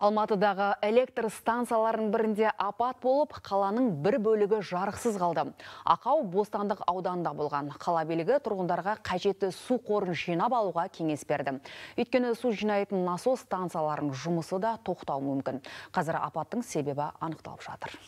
Алматыдағы электр станцияларын бірінде апат болып, қаланың бір бөлігі жарықсыз қалды. Ақау Бостандық ауданында болған. Қала белігі тұрғындарға қажетті су қорын жинап алуға кеңес берді. Өйткені су жинайтын насос станцияларын жұмысы да тоқтау мүмкін. Қазір апаттың себебі анықталып жатыр.